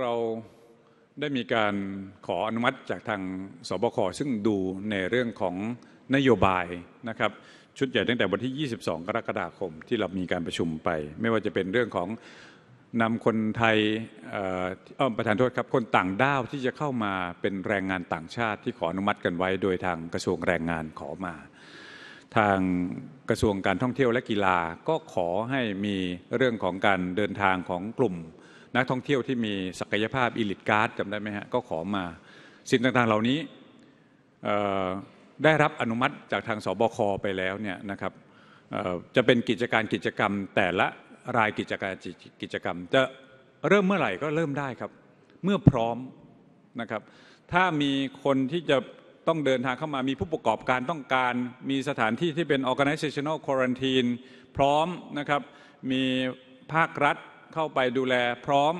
เราได้มีการขออนุมัติจากทางสบคซึ่งดูในเรื่องของนโยบายนะครับชุดใหญ่ตั้งแต่วันที่ 22 กรกฎาคมที่เรามีการประชุมไป ไม่ว่าจะเป็นเรื่องของนำคนไทยประธานโทษครับคนต่างด้าวที่จะเข้ามาเป็นแรงงานต่างชาติที่ขออนุมัติกันไว้โดยทางกระทรวงแรงงานขอมา ทางกระทรวงการท่องเที่ยวและกีฬาก็ขอให้มีเรื่องของการเดินทางของกลุ่มนักท่องเที่ยวที่มีศักยภาพอิลิทการ์ดจำได้ไหมฮะก็ขอมาสิ่งต่างๆเหล่านี้ได้รับอนุมัติจากทางสบค ไปแล้วเนี่ยนะครับจะเป็นกิจการกิจกรรม แต่ละรายกิจการกิจกรรม จะเริ่มเมื่อไหร่ก็เริ่มได้ครับ เมื่อพร้อมนะครับถ้ามีคนที่จะต้องเดินทางเข้ามามีผู้ประกอบการต้องการมีสถานที่ที่เป็น organizational quarantine พร้อมนะครับมีภาครัฐเข้าไปดูแลพร้อม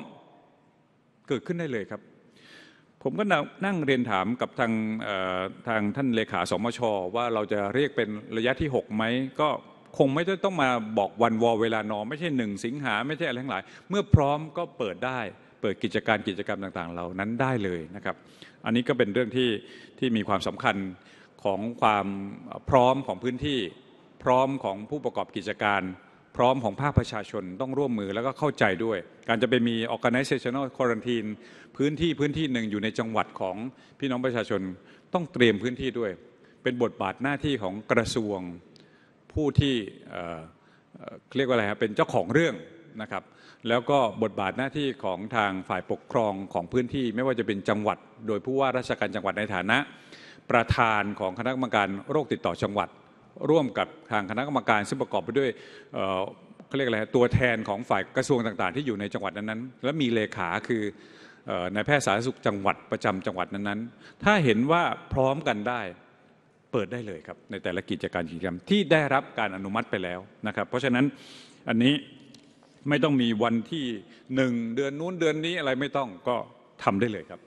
เกิดขึ้นได้เลยครับ ผมก็นั่งเรียนถามกับทางทางท่านเลขาสมชว่าเราจะเรียกเป็นระยะที่6ไหมก็คงไม่ต้องมาบอกวันวอเวลานอนไม่ใช่หนึ่งสิงหาไม่ใช่อะไรทั้งหลาย เมื่อพร้อมก็เปิดได้เปิดกิจการกิจกรรมต่าง ๆเหล่านั้นได้เลยนะครับ อันนี้ก็เป็นเรื่องที่ที่มีความสำคัญของความพร้อมของพื้นที่พร้อมของผู้ประกอบกิจการพร้อมของภาคประชาชนต้องร่วมมือแล้วก็เข้าใจด้วย การจะไปมี organizational quarantine พื้นที่พื้นที่หนึ่งอยู่ในจังหวัดของพี่น้องประชาชนต้องเตรียมพื้นที่ด้วย เป็นบทบาทหน้าที่ของกระทรวง ผู้ที่เรียกว่าอะไรครับเป็นเจ้าของเรื่องนะครับแล้วก็บทบาทหน้าที่ของทางฝ่ายปกครองของพื้นที่ไม่ว่าจะเป็นจังหวัด โดยผู้ว่าราชการจังหวัดในฐานะ ประธานของคณะกรรมการโรคติดต่อจังหวัดร่วมกับทางคณะกรรมการซึ่งประกอบไปด้วยเขาเรียกอะไรตัวแทนของฝ่ายกระทรวงต่างๆ ที่อยู่ในจังหวัดนั้นๆ และมีเลขาคือนายแพทย์สาธารณสุขจังหวัดประจำจังหวัดนั้นๆ ถ้าเห็นว่าพร้อมกันได้ เปิดได้เลยครับ ในแต่ละกิจการกิจกรรมที่ได้รับการอนุมัติไปแล้วนะครับ เพราะฉะนั้นอันนี้ไม่ต้องมีวันที่หนึ่งเดือนนู้นเดือนนี้อะไรไม่ต้องก็ทำได้เลยครับ